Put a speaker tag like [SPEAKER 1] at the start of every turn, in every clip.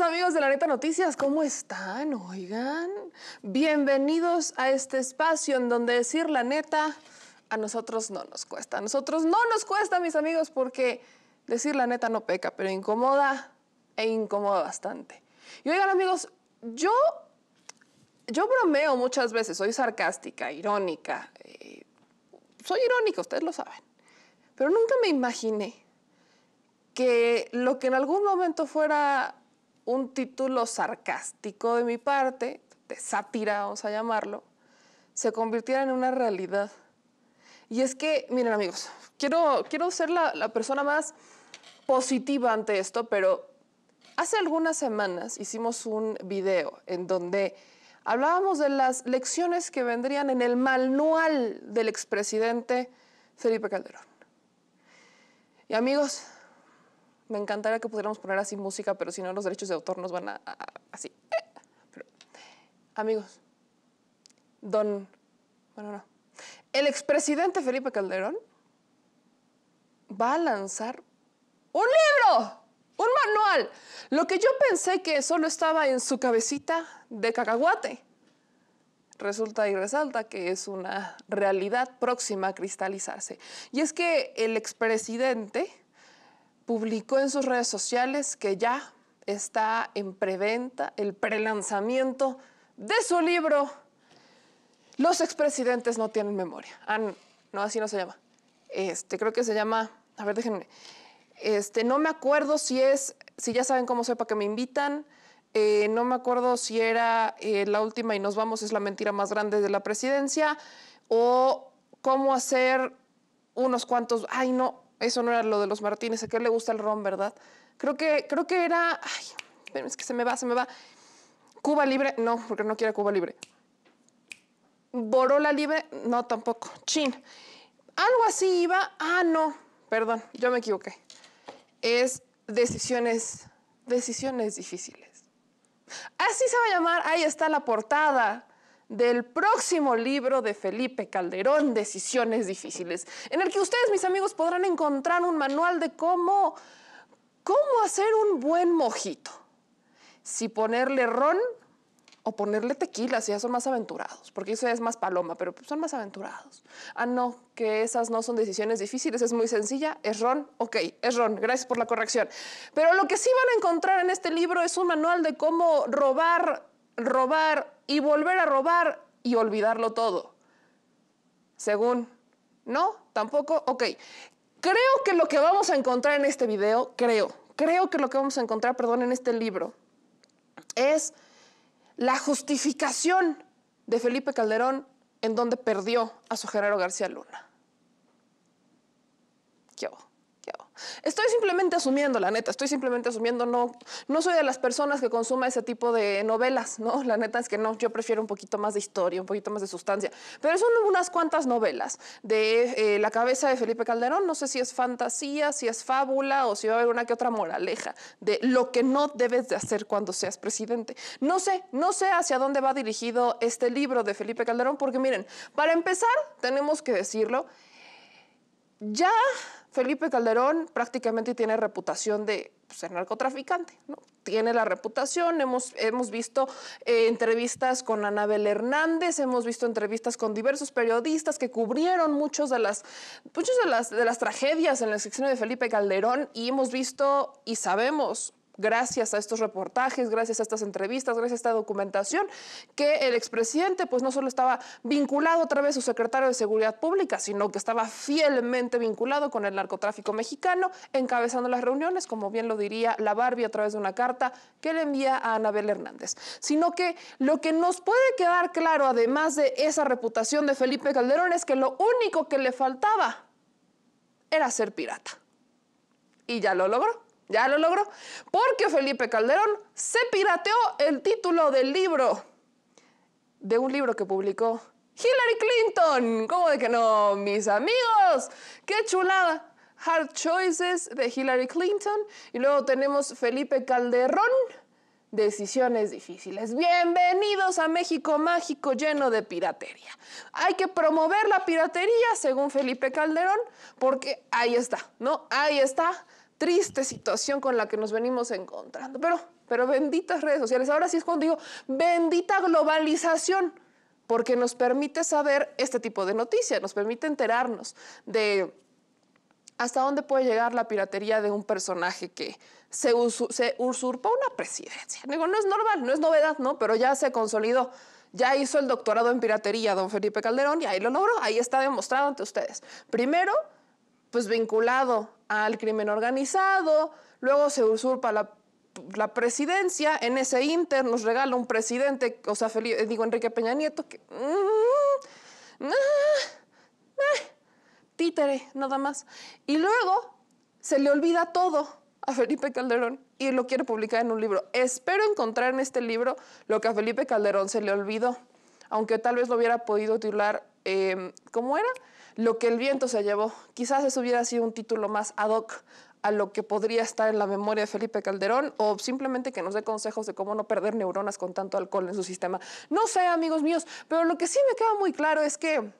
[SPEAKER 1] amigos de la Neta Noticias. ¿Cómo están? Oigan, bienvenidos a este espacio en donde decir la neta a nosotros no nos cuesta. A nosotros no nos cuesta, mis amigos, porque decir la neta no peca, pero incomoda e incomoda bastante. Y oigan, amigos, yo, yo bromeo muchas veces, soy sarcástica, irónica. Eh, soy irónica, ustedes lo saben. Pero nunca me imaginé que lo que en algún momento fuera un título sarcástico de mi parte, de sátira vamos a llamarlo, se convirtiera en una realidad. Y es que, miren amigos, quiero, quiero ser la, la persona más positiva ante esto, pero hace algunas semanas hicimos un video en donde hablábamos de las lecciones que vendrían en el manual del expresidente Felipe Calderón. Y amigos, me encantaría que pudiéramos poner así música, pero si no, los derechos de autor nos van a, así. amigos, don, bueno, no. El expresidente Felipe Calderón va a lanzar un libro, un manual. Lo que yo pensé que solo estaba en su cabecita de cacahuate. Resulta y resalta que es una realidad próxima a cristalizarse. Y es que el expresidente publicó en sus redes sociales que ya está en preventa el prelanzamiento de su libro Los expresidentes no tienen memoria. Ah, no, así no se llama. Este, creo que se llama, a ver, déjenme. Este, no me acuerdo si es, si ya saben cómo sepa que me invitan. Eh, no me acuerdo si era eh, la última y nos vamos es la mentira más grande de la presidencia o cómo hacer unos cuantos, ay no, eso no era lo de los Martínez. ¿A qué le gusta el ron, verdad? Creo que, creo que era. Ay, es que se me va, se me va. Cuba Libre. No, porque no quiere Cuba Libre. Borola Libre. No, tampoco. Chin. Algo así iba. Ah, no. Perdón, yo me equivoqué. Es decisiones, decisiones difíciles. Así se va a llamar. Ahí está la portada del próximo libro de Felipe Calderón, Decisiones Difíciles, en el que ustedes, mis amigos, podrán encontrar un manual de cómo, cómo hacer un buen mojito. Si ponerle ron o ponerle tequila, si ya son más aventurados, porque eso es más paloma, pero son más aventurados. Ah, no, que esas no son decisiones difíciles, es muy sencilla, es ron, ok, es ron, gracias por la corrección. Pero lo que sí van a encontrar en este libro es un manual de cómo robar robar y volver a robar y olvidarlo todo. Según, ¿no? Tampoco, ok. Creo que lo que vamos a encontrar en este video, creo, creo que lo que vamos a encontrar, perdón, en este libro, es la justificación de Felipe Calderón en donde perdió a su Gerardo García Luna. ¿Qué Estoy simplemente asumiendo, la neta, estoy simplemente asumiendo, no, no soy de las personas que consuma ese tipo de novelas, ¿no? La neta es que no, yo prefiero un poquito más de historia, un poquito más de sustancia, pero son unas cuantas novelas de eh, la cabeza de Felipe Calderón, no sé si es fantasía, si es fábula o si va a haber una que otra moraleja de lo que no debes de hacer cuando seas presidente. No sé, no sé hacia dónde va dirigido este libro de Felipe Calderón, porque miren, para empezar, tenemos que decirlo, ya Felipe Calderón prácticamente tiene reputación de ser pues, narcotraficante, ¿no? Tiene la reputación, hemos, hemos visto eh, entrevistas con Anabel Hernández, hemos visto entrevistas con diversos periodistas que cubrieron muchos de las, de las, de las tragedias en la sección de Felipe Calderón y hemos visto y sabemos gracias a estos reportajes, gracias a estas entrevistas, gracias a esta documentación, que el expresidente pues no solo estaba vinculado a través de su secretario de Seguridad Pública, sino que estaba fielmente vinculado con el narcotráfico mexicano, encabezando las reuniones, como bien lo diría la Barbie a través de una carta que le envía a Anabel Hernández. Sino que lo que nos puede quedar claro, además de esa reputación de Felipe Calderón, es que lo único que le faltaba era ser pirata. Y ya lo logró. Ya lo logró, porque Felipe Calderón se pirateó el título del libro, de un libro que publicó Hillary Clinton. ¿Cómo de que no, mis amigos? ¡Qué chulada! Hard Choices de Hillary Clinton y luego tenemos Felipe Calderón, Decisiones difíciles. Bienvenidos a México mágico lleno de piratería. Hay que promover la piratería, según Felipe Calderón, porque ahí está, ¿no? Ahí está triste situación con la que nos venimos encontrando. Pero, pero benditas redes sociales. Ahora sí es cuando digo, bendita globalización, porque nos permite saber este tipo de noticias, nos permite enterarnos de hasta dónde puede llegar la piratería de un personaje que se, se usurpó una presidencia. Digo, no es normal, no es novedad, ¿no? Pero ya se consolidó. Ya hizo el doctorado en piratería don Felipe Calderón y ahí lo logró, ahí está demostrado ante ustedes. Primero, pues vinculado al crimen organizado, luego se usurpa la, presidencia, en ese inter nos regala un presidente, o sea, eh, digo, Enrique Peña Nieto, que... Mm, mm, ah, eh, títere, nada más. Y luego se le olvida todo a Felipe Calderón y lo quiere publicar en un libro. Espero encontrar en este libro lo que a Felipe Calderón se le olvidó, aunque tal vez lo hubiera podido titular, eh, ¿cómo era? Lo que el viento se llevó. Quizás eso hubiera sido un título más ad hoc a lo que podría estar en la memoria de Felipe Calderón o simplemente que nos dé consejos de cómo no perder neuronas con tanto alcohol en su sistema. No sé, amigos míos, pero lo que sí me queda muy claro es que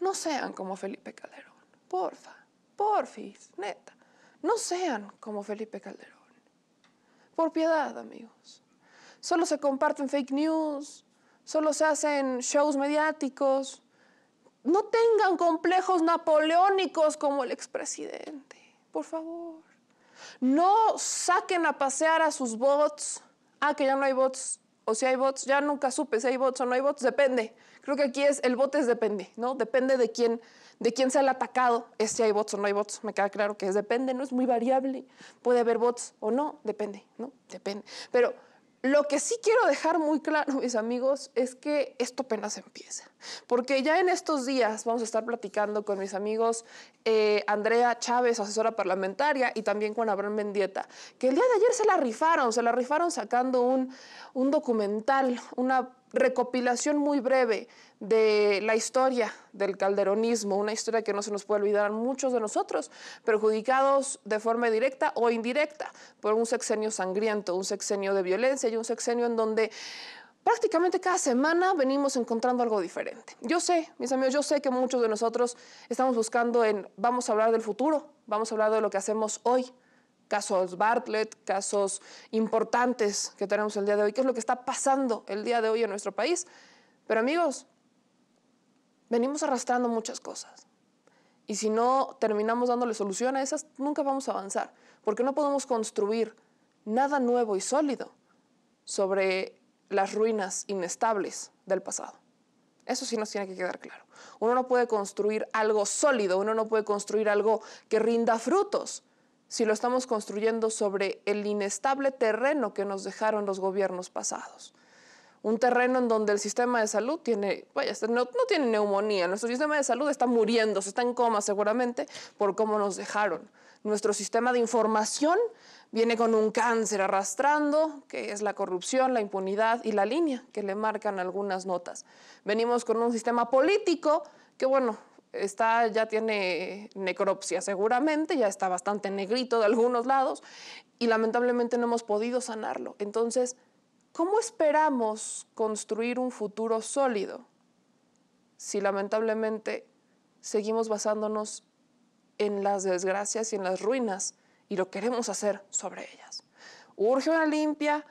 [SPEAKER 1] no sean como Felipe Calderón. Porfa, porfis, neta. No sean como Felipe Calderón. Por piedad, amigos. Solo se comparten fake news, solo se hacen shows mediáticos, no tengan complejos napoleónicos como el expresidente, por favor. No saquen a pasear a sus bots. Ah, que ya no hay bots. O si hay bots, ya nunca supe si hay bots o no hay bots, depende. Creo que aquí es el bot es depende, ¿no? Depende de quién de quién sea el atacado, es si hay bots o no hay bots. Me queda claro que es depende, no es muy variable. Puede haber bots o no, depende, ¿no? Depende. Pero lo que sí quiero dejar muy claro, mis amigos, es que esto apenas empieza, porque ya en estos días vamos a estar platicando con mis amigos eh, Andrea Chávez, asesora parlamentaria, y también Juan Abraham Mendieta, que el día de ayer se la rifaron, se la rifaron sacando un, un documental, una recopilación muy breve de la historia del calderonismo, una historia que no se nos puede olvidar a muchos de nosotros, perjudicados de forma directa o indirecta por un sexenio sangriento, un sexenio de violencia y un sexenio en donde prácticamente cada semana venimos encontrando algo diferente. Yo sé, mis amigos, yo sé que muchos de nosotros estamos buscando en, vamos a hablar del futuro, vamos a hablar de lo que hacemos hoy, casos Bartlett, casos importantes que tenemos el día de hoy, qué es lo que está pasando el día de hoy en nuestro país. Pero amigos, venimos arrastrando muchas cosas. Y si no terminamos dándole solución a esas, nunca vamos a avanzar, porque no podemos construir nada nuevo y sólido sobre las ruinas inestables del pasado. Eso sí nos tiene que quedar claro. Uno no puede construir algo sólido, uno no puede construir algo que rinda frutos si lo estamos construyendo sobre el inestable terreno que nos dejaron los gobiernos pasados un terreno en donde el sistema de salud tiene, vaya, este, no, tiene neumonía, nuestro sistema de salud está muriendo, se está en coma seguramente por cómo nos dejaron. Nuestro sistema de información viene con un cáncer arrastrando, que es la corrupción, la impunidad y la línea que le marcan algunas notas. Venimos con un sistema político que, bueno, está, ya tiene necropsia seguramente, ya está bastante negrito de algunos lados y lamentablemente no hemos podido sanarlo. Entonces, ¿cómo esperamos construir un futuro sólido si lamentablemente seguimos basándonos en las desgracias y en las ruinas y lo queremos hacer sobre ellas? Urge una limpia,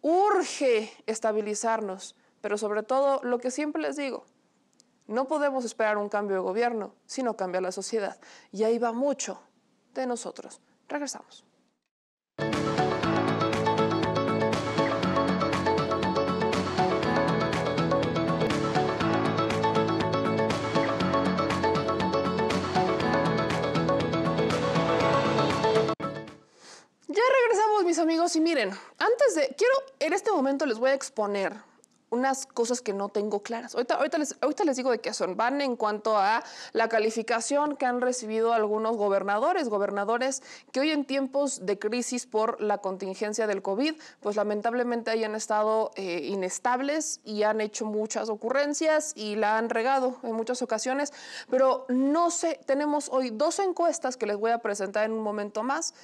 [SPEAKER 1] urge estabilizarnos, pero sobre todo lo que siempre les digo, no podemos esperar un cambio de gobierno, sino cambiar la sociedad. Y ahí va mucho de nosotros. Regresamos. quiero, en este momento les voy a exponer unas cosas que no tengo claras. Ahorita, les, digo de qué son. Van en cuanto a la calificación que han recibido algunos gobernadores, gobernadores que hoy en tiempos de crisis por la contingencia del COVID, pues lamentablemente hayan estado eh, inestables y han hecho muchas ocurrencias y la han regado en muchas ocasiones. Pero no sé, tenemos hoy dos encuestas que les voy a presentar en un momento más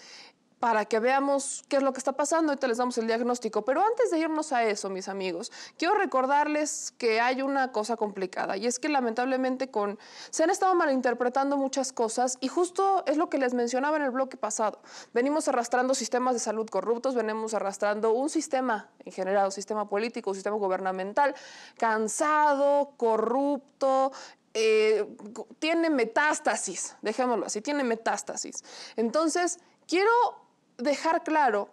[SPEAKER 1] para que veamos qué es lo que está pasando. Ahorita les damos el diagnóstico. Pero antes de irnos a eso, mis amigos, quiero recordarles que hay una cosa complicada y es que lamentablemente con... se han estado malinterpretando muchas cosas y justo es lo que les mencionaba en el bloque pasado. Venimos arrastrando sistemas de salud corruptos, venimos arrastrando un sistema en general, un sistema político, un sistema gubernamental cansado, corrupto, eh, tiene metástasis, dejémoslo así, tiene metástasis. Entonces, quiero dejar claro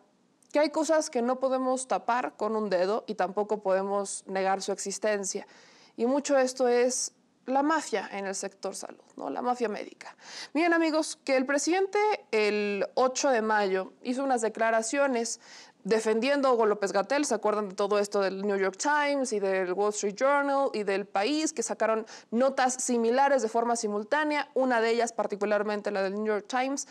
[SPEAKER 1] que hay cosas que no podemos tapar con un dedo y tampoco podemos negar su existencia. Y mucho esto es la mafia en el sector salud, ¿no? la mafia médica. Miren amigos, que el presidente el 8 de mayo hizo unas declaraciones defendiendo a Hugo López Gatel, ¿se acuerdan de todo esto del New York Times y del Wall Street Journal y del país que sacaron notas similares de forma simultánea, una de ellas particularmente la del New York Times,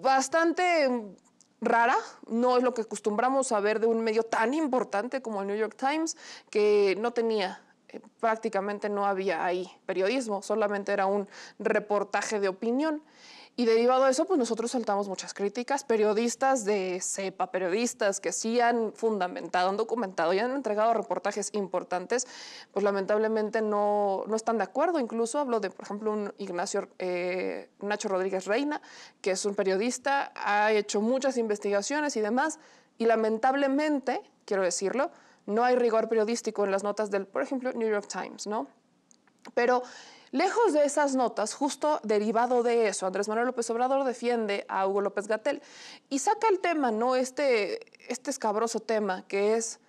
[SPEAKER 1] bastante mm, rara, no es lo que acostumbramos a ver de un medio tan importante como el New York Times, que no tenía eh, prácticamente no había ahí periodismo, solamente era un reportaje de opinión. Y derivado de eso, pues nosotros saltamos muchas críticas, periodistas de cepa, periodistas que sí han fundamentado, han documentado y han entregado reportajes importantes, pues lamentablemente no, no están de acuerdo. Incluso hablo de, por ejemplo, un Ignacio eh, Nacho Rodríguez Reina, que es un periodista, ha hecho muchas investigaciones y demás, y lamentablemente, quiero decirlo, no hay rigor periodístico en las notas del, por ejemplo, New York Times, ¿no? Pero Lejos de esas notas, justo derivado de eso, Andrés Manuel López Obrador defiende a Hugo López Gatel y saca el tema, ¿no? Este, este escabroso tema que es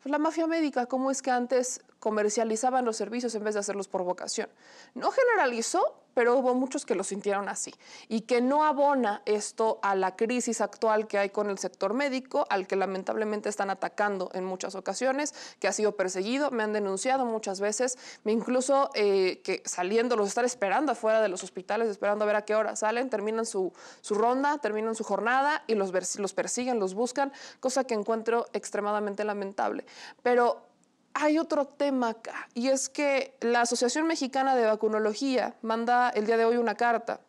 [SPEAKER 1] pues, la mafia médica, cómo es que antes comercializaban los servicios en vez de hacerlos por vocación. No generalizó, pero hubo muchos que lo sintieron así y que no abona esto a la crisis actual que hay con el sector médico, al que lamentablemente están atacando en muchas ocasiones, que ha sido perseguido, me han denunciado muchas veces, me incluso eh, que saliendo los están esperando afuera de los hospitales, esperando a ver a qué hora salen, terminan su, ronda, terminan su jornada y los, los persiguen, los buscan, cosa que encuentro extremadamente lamentable. Pero hay otro tema acá, y es que la Asociación Mexicana de Vacunología manda el día de hoy una carta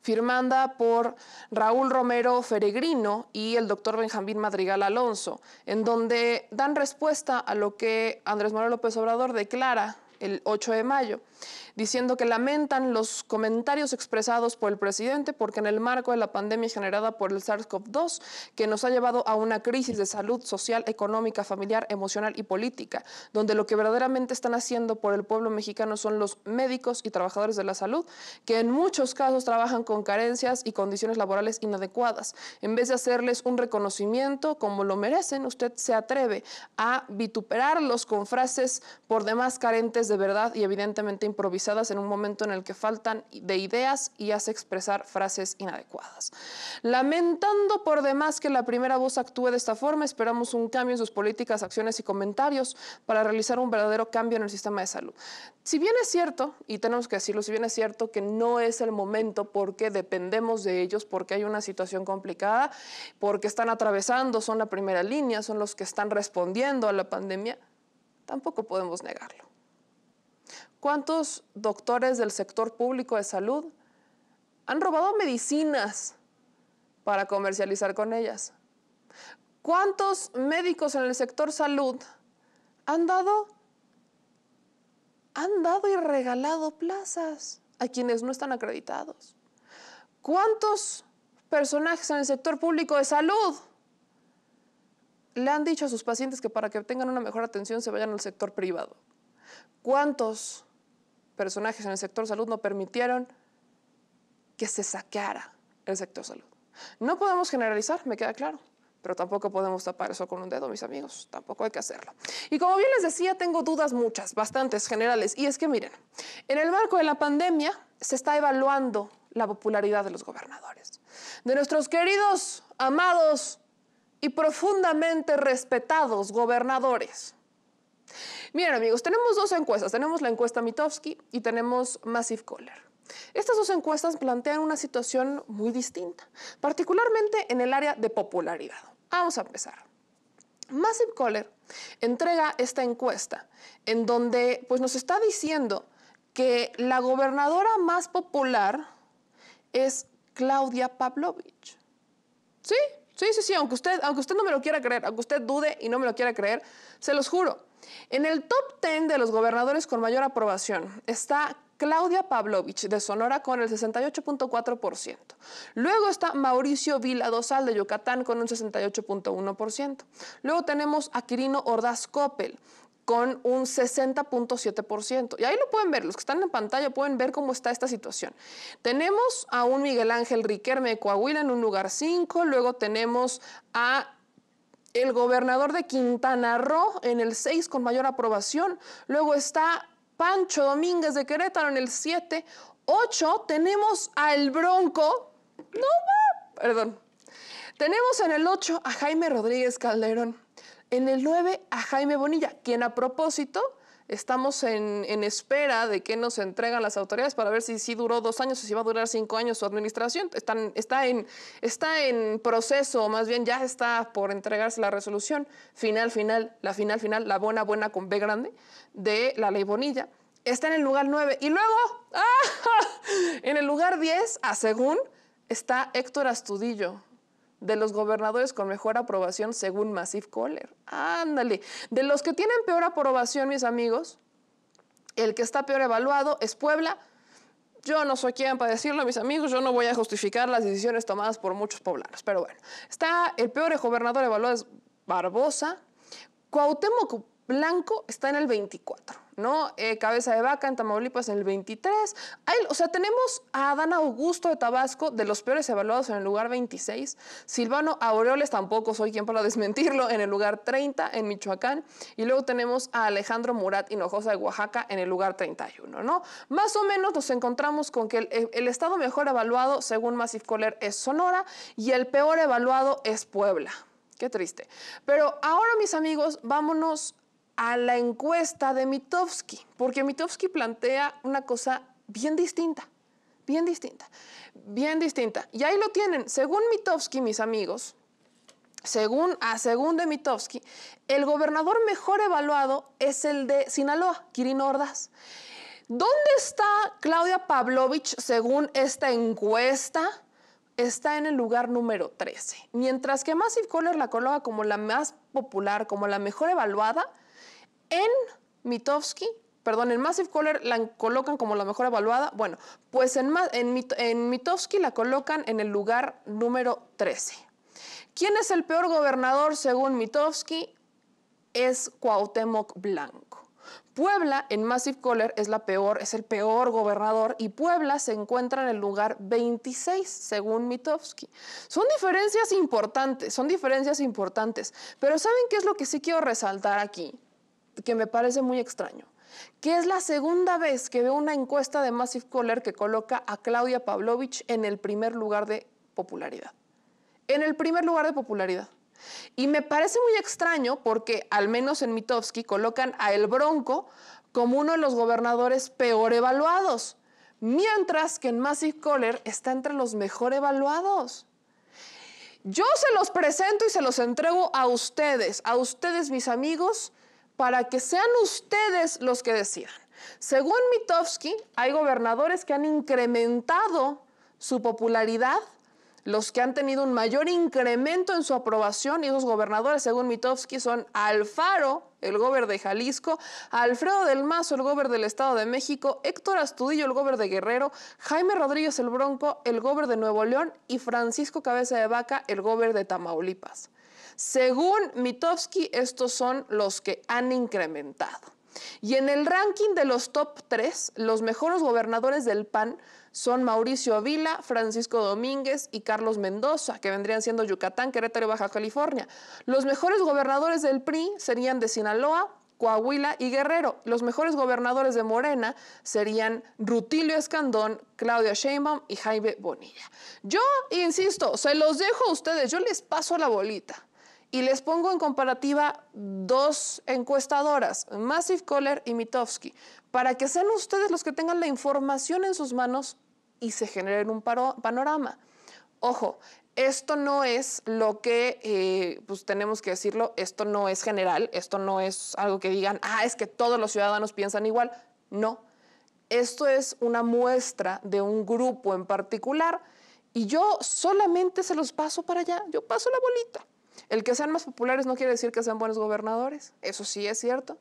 [SPEAKER 1] firmada por Raúl Romero Feregrino y el doctor Benjamín Madrigal Alonso, en donde dan respuesta a lo que Andrés Manuel López Obrador declara el 8 de mayo, diciendo que lamentan los comentarios expresados por el presidente porque en el marco de la pandemia generada por el SARS-CoV-2, que nos ha llevado a una crisis de salud social, económica, familiar, emocional y política, donde lo que verdaderamente están haciendo por el pueblo mexicano son los médicos y trabajadores de la salud, que en muchos casos trabajan con carencias y condiciones laborales inadecuadas. En vez de hacerles un reconocimiento como lo merecen, usted se atreve a vituperarlos con frases por demás carentes de verdad y evidentemente improvisadas en un momento en el que faltan de ideas y hace expresar frases inadecuadas. Lamentando por demás que la primera voz actúe de esta forma, esperamos un cambio en sus políticas, acciones y comentarios para realizar un verdadero cambio en el sistema de salud. Si bien es cierto, y tenemos que decirlo, si bien es cierto que no es el momento porque dependemos de ellos, porque hay una situación complicada, porque están atravesando, son la primera línea, son los que están respondiendo a la pandemia, tampoco podemos negarlo. ¿Cuántos doctores del sector público de salud han robado medicinas para comercializar con ellas? ¿Cuántos médicos en el sector salud han dado, han dado y regalado plazas a quienes no están acreditados? ¿Cuántos personajes en el sector público de salud le han dicho a sus pacientes que para que tengan una mejor atención se vayan al sector privado? ¿Cuántos personajes en el sector salud no permitieron que se saqueara el sector salud. No podemos generalizar, me queda claro, pero tampoco podemos tapar eso con un dedo, mis amigos, tampoco hay que hacerlo. Y como bien les decía, tengo dudas muchas, bastantes generales, y es que miren, en el marco de la pandemia se está evaluando la popularidad de los gobernadores, de nuestros queridos, amados y profundamente respetados gobernadores. Miren amigos, tenemos dos encuestas. Tenemos la encuesta Mitofsky y tenemos Massive Color. Estas dos encuestas plantean una situación muy distinta, particularmente en el área de popularidad. Vamos a empezar. Massive Color entrega esta encuesta en donde pues, nos está diciendo que la gobernadora más popular es Claudia Pavlovich. Sí, sí, sí, sí, usted, aunque usted no me lo quiera creer, aunque usted dude y no me lo quiera creer, se los juro en el top 10 de los gobernadores con mayor aprobación está Claudia Pavlovich de Sonora con el 68.4%. Luego está Mauricio Vila Dosal de Yucatán con un 68.1%. Luego tenemos a Quirino Ordaz Coppel con un 60.7%. Y ahí lo pueden ver, los que están en pantalla pueden ver cómo está esta situación. Tenemos a un Miguel Ángel Riquerme de Coahuila en un lugar 5, luego tenemos a el gobernador de Quintana Roo en el 6 con mayor aprobación. Luego está Pancho Domínguez de Querétaro en el 7. 8 tenemos al Bronco. No, perdón. Tenemos en el 8 a Jaime Rodríguez Calderón. En el 9 a Jaime Bonilla, quien a propósito Estamos en, espera de que nos entregan las autoridades para ver si, si duró dos años o si va a durar cinco años su administración. está, en, está en proceso, más bien ya está por entregarse la resolución final, final, la final, final, la buena, buena con B grande de la ley Bonilla. Está en el lugar nueve. Y luego, en el lugar diez, a según, está Héctor Astudillo de los gobernadores con mejor aprobación según Massive Kohler. Ándale, de los que tienen peor aprobación, mis amigos, el que está peor evaluado es Puebla. Yo no soy quien para decirlo, mis amigos, yo no voy a justificar las decisiones tomadas por muchos poblanos, pero bueno, está el peor gobernador evaluado es Barbosa. Cuauhtémoc Blanco está en el 24. ¿no? Eh, Cabeza de Vaca en Tamaulipas en el 23. o sea, tenemos a Adán Augusto de Tabasco, de los peores evaluados en el lugar 26. Silvano Aureoles, tampoco soy quien para desmentirlo, en el lugar 30 en Michoacán. Y luego tenemos a Alejandro Murat Hinojosa de Oaxaca en el lugar 31, ¿no? Más o menos nos encontramos con que el, el estado mejor evaluado, según Massive Coller, es Sonora y el peor evaluado es Puebla. Qué triste. Pero ahora, mis amigos, vámonos a la encuesta de Mitofsky, porque Mitofsky plantea una cosa bien distinta, bien distinta, bien distinta. Y ahí lo tienen. Según Mitofsky, mis amigos, según, a según de Mitofsky, el gobernador mejor evaluado es el de Sinaloa, Kirin Ordaz. ¿Dónde está Claudia Pavlovich según esta encuesta? Está en el lugar número 13. Mientras que Massive Kohler la coloca como la más popular, como la mejor evaluada, en Mitofsky, perdón, en Massive Color la colocan como la mejor evaluada. Bueno, pues en, en, la colocan en el lugar número 13. ¿Quién es el peor gobernador según Mitowski? Es Cuauhtémoc Blanco. Puebla en Massive Color es la peor, es el peor gobernador y Puebla se encuentra en el lugar 26 según Mitowski. Son diferencias importantes, son diferencias importantes, pero ¿saben qué es lo que sí quiero resaltar aquí? que me parece muy extraño, que es la segunda vez que veo una encuesta de Massive Caller que coloca a Claudia Pavlovich en el primer lugar de popularidad. En el primer lugar de popularidad. Y me parece muy extraño porque, al menos en Mitofsky, colocan a El Bronco como uno de los gobernadores peor evaluados, mientras que en Massive Caller está entre los mejor evaluados. Yo se los presento y se los entrego a ustedes, a ustedes mis amigos, para que sean ustedes los que decidan. Según Mitofsky, hay gobernadores que han incrementado su popularidad, los que han tenido un mayor incremento en su aprobación, y esos gobernadores, según Mitofsky, son Alfaro, el gobernador de Jalisco, Alfredo del Mazo, el gobernador del Estado de México, Héctor Astudillo, el gobernador de Guerrero, Jaime Rodríguez el Bronco, el gober de Nuevo León, y Francisco Cabeza de Vaca, el gober de Tamaulipas. Según Mitowski, estos son los que han incrementado. Y en el ranking de los top tres, los mejores gobernadores del PAN son Mauricio Avila, Francisco Domínguez y Carlos Mendoza, que vendrían siendo Yucatán, Querétaro y Baja California. Los mejores gobernadores del PRI serían de Sinaloa, Coahuila y Guerrero. Los mejores gobernadores de Morena serían Rutilio Escandón, Claudia Sheinbaum y Jaime Bonilla. Yo, insisto, se los dejo a ustedes, yo les paso la bolita. Y les pongo en comparativa dos encuestadoras, Massive Kohler y Mitofsky, para que sean ustedes los que tengan la información en sus manos y se generen un panorama. Ojo, esto no es lo que, eh, pues tenemos que decirlo, esto no es general, esto no es algo que digan, ah, es que todos los ciudadanos piensan igual. No, esto es una muestra de un grupo en particular y yo solamente se los paso para allá, yo paso la bolita. El que sean más populares no quiere decir que sean buenos gobernadores, eso sí es cierto.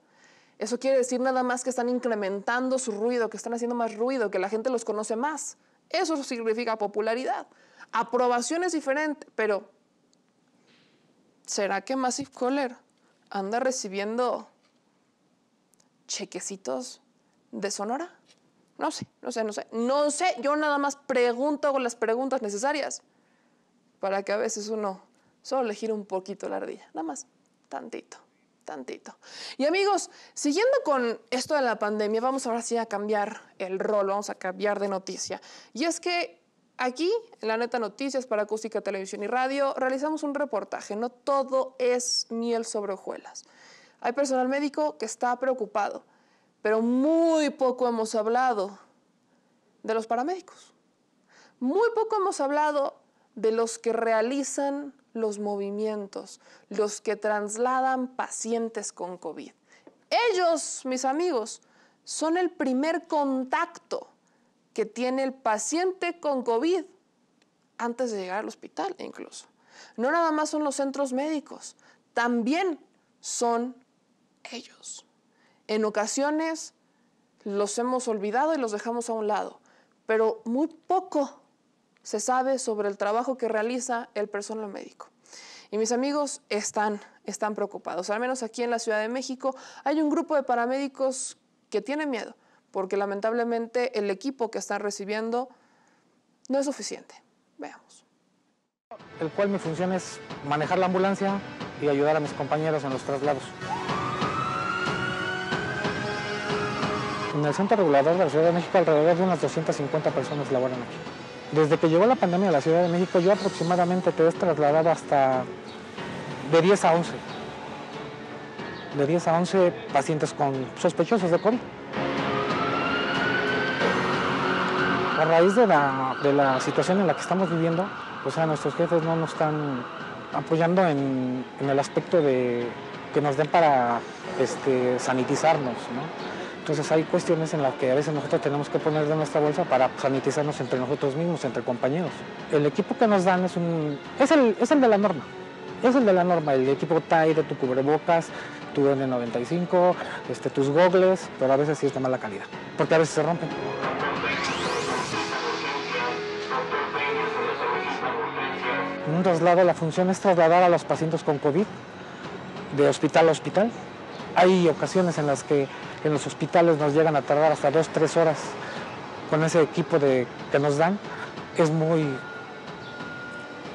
[SPEAKER 1] Eso quiere decir nada más que están incrementando su ruido, que están haciendo más ruido, que la gente los conoce más. Eso significa popularidad. Aprobación es diferente, pero ¿será que Massive Caller anda recibiendo chequecitos de Sonora? No sé, no sé, no sé. No sé, yo nada más pregunto, con las preguntas necesarias para que a veces uno Solo le un poquito la ardilla, nada más, tantito, tantito. Y amigos, siguiendo con esto de la pandemia, vamos ahora sí a cambiar el rol, vamos a cambiar de noticia. Y es que Aquí, en la neta noticias para acústica, televisión y radio, realizamos un reportaje. No todo es miel sobre hojuelas. Hay personal médico que está preocupado, pero muy poco hemos hablado de los paramédicos. Muy poco hemos hablado de los que realizan los movimientos, los que trasladan pacientes con COVID. Ellos, mis amigos, son el primer contacto que tiene el paciente con COVID antes de llegar al hospital incluso. No nada más son los centros médicos, también son ellos. En ocasiones los hemos olvidado y los dejamos a un lado, pero muy poco se sabe sobre el trabajo que realiza el personal médico. Y mis amigos están, están preocupados. Al menos aquí en la Ciudad de México hay un grupo de paramédicos que tiene miedo, porque lamentablemente el equipo que están recibiendo no es suficiente. Veamos.
[SPEAKER 2] El cual mi función es manejar la ambulancia y ayudar a mis compañeros en los traslados. En el Centro Regulador de la Ciudad de México alrededor de unas 250 personas laboran aquí. Desde que llegó la pandemia a la Ciudad de México, yo aproximadamente te he trasladado hasta de 10 a 11. De 10 a 11 pacientes con sospechosos de COVID. A raíz de la, situación en la que estamos viviendo, o sea, nuestros jefes no nos están apoyando en, el aspecto de que nos den para este, sanitizarnos, ¿no? Entonces hay cuestiones en las que a veces nosotros tenemos que poner de nuestra bolsa para sanitizarnos entre nosotros mismos, entre compañeros. El equipo que nos dan es un el, de la norma. Es el de la norma, el equipo TAI de tu cubrebocas, tu N95, este, tus gogles, pero a veces sí es de mala calidad, porque a veces se rompen. En un traslado, la función es trasladar a los pacientes con COVID de hospital a hospital. Hay ocasiones en las que en los hospitales nos llegan a tardar hasta dos, tres horas con ese equipo de, que nos dan, es muy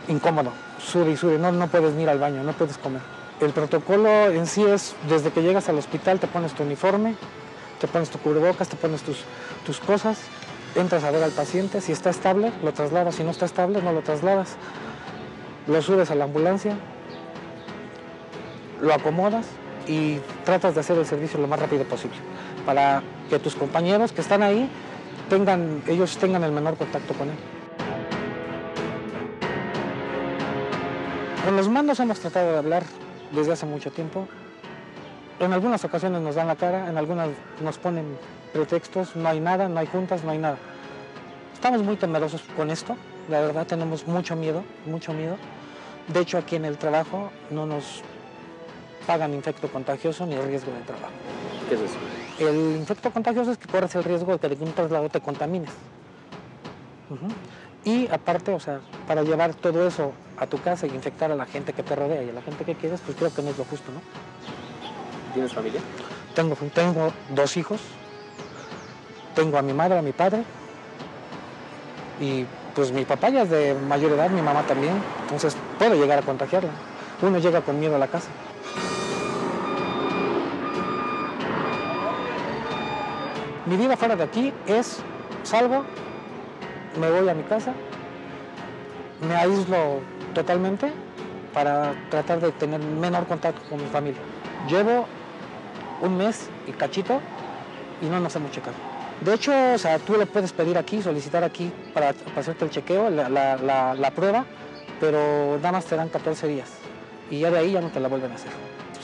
[SPEAKER 2] incómodo. Sube y sube, no, no puedes ir al baño, no puedes comer. El protocolo en sí es, desde que llegas al hospital te pones tu uniforme, te pones tu cubrebocas, te pones tus, tus cosas, entras a ver al paciente, si está estable lo trasladas, si no está estable no lo trasladas, lo subes a la ambulancia, lo acomodas y tratas de hacer el servicio lo más rápido posible para que tus compañeros que están ahí tengan, ellos tengan el menor contacto con él. Con los mandos hemos tratado de hablar desde hace mucho tiempo. En algunas ocasiones nos dan la cara, en algunas nos ponen pretextos, no hay nada, no hay juntas, no hay nada. Estamos muy temerosos con esto, la verdad tenemos mucho miedo, mucho miedo. De hecho aquí en el trabajo no nos pagan infecto contagioso ni el riesgo de trabajo. ¿Qué es eso? El infecto contagioso es que corres el riesgo de que de un traslado te contamines. Y aparte, o sea, para llevar todo eso a tu casa y infectar a la gente que te rodea y a la gente que quieres, pues creo que no es lo justo, ¿no? ¿Tienes familia? Tengo, tengo dos hijos, tengo a mi madre, a mi padre, y pues mi papá ya es de mayor edad, mi mamá también, entonces puedo llegar a contagiarla. Uno llega con miedo a la casa. Mi vida fuera de aquí es, salgo, me voy a mi casa, me aíslo totalmente para tratar de tener menor contacto con mi familia. Llevo un mes y cachito y no nos hemos checado. De hecho, o sea, tú le puedes pedir aquí, solicitar aquí para, hacerte el chequeo, la, prueba, pero nada más te dan 14 días y ya de ahí ya no te la vuelven a hacer.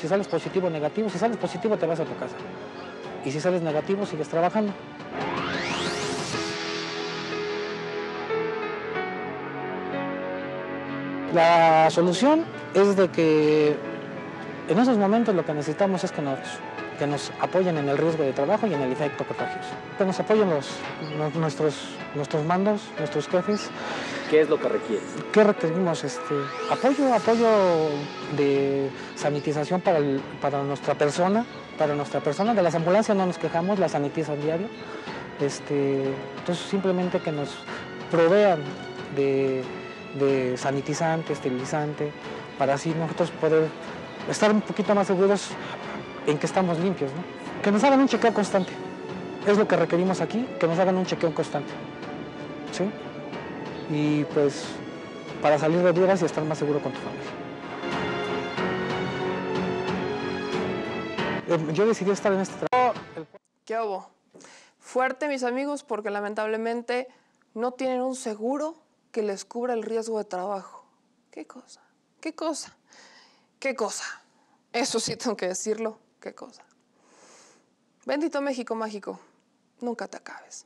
[SPEAKER 2] Si sales positivo o negativo, si sales positivo te vas a tu casa. Y si sales negativo, sigues trabajando. La solución es de que en esos momentos lo que necesitamos es que nos que nos apoyen en el riesgo de trabajo y en el efecto contagioso. Que nos apoyen nuestros, nuestros mandos, nuestros jefes. ¿Qué es lo que requiere? ¿Qué requerimos? Este, apoyo, apoyo de sanitización para, nuestra persona, para nuestra persona. De las ambulancias no nos quejamos, las sanitizan diario. Este, entonces simplemente que nos provean de, de sanitizante, esterilizante, para así nosotros poder estar un poquito más seguros en que estamos limpios, ¿no? Que nos hagan un chequeo constante. Es lo que requerimos aquí, que nos hagan un chequeo constante. ¿Sí? Y pues para salir de dudas y estar más seguro con tu familia. Eh, yo decidí estar en este trabajo.
[SPEAKER 1] ¿Qué hubo? Fuerte, mis amigos, porque lamentablemente no tienen un seguro que les cubra el riesgo de trabajo. ¿Qué cosa? ¿Qué cosa? ¿Qué cosa? Eso sí tengo que decirlo. Qué cosa. Bendito México mágico, nunca te acabes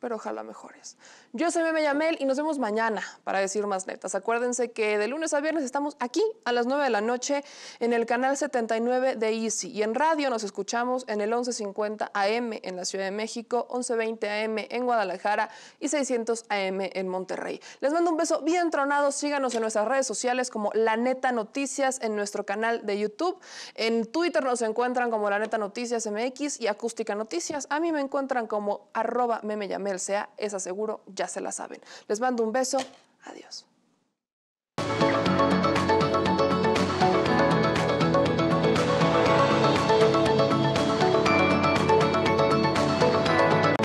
[SPEAKER 1] pero ojalá mejores. Yo soy Meme Yamel y nos vemos mañana para decir más netas. Acuérdense que de lunes a viernes estamos aquí a las 9 de la noche en el canal 79 de Easy y en radio nos escuchamos en el 1150 AM en la Ciudad de México, 1120 AM en Guadalajara y 600 AM en Monterrey. Les mando un beso bien tronado, síganos en nuestras redes sociales como La Neta Noticias en nuestro canal de YouTube, en Twitter nos encuentran como La Neta Noticias MX y Acústica Noticias. A mí me encuentran como arroba Meme Yamel él SEA es aseguro, ya se la saben. Les mando un beso, adiós.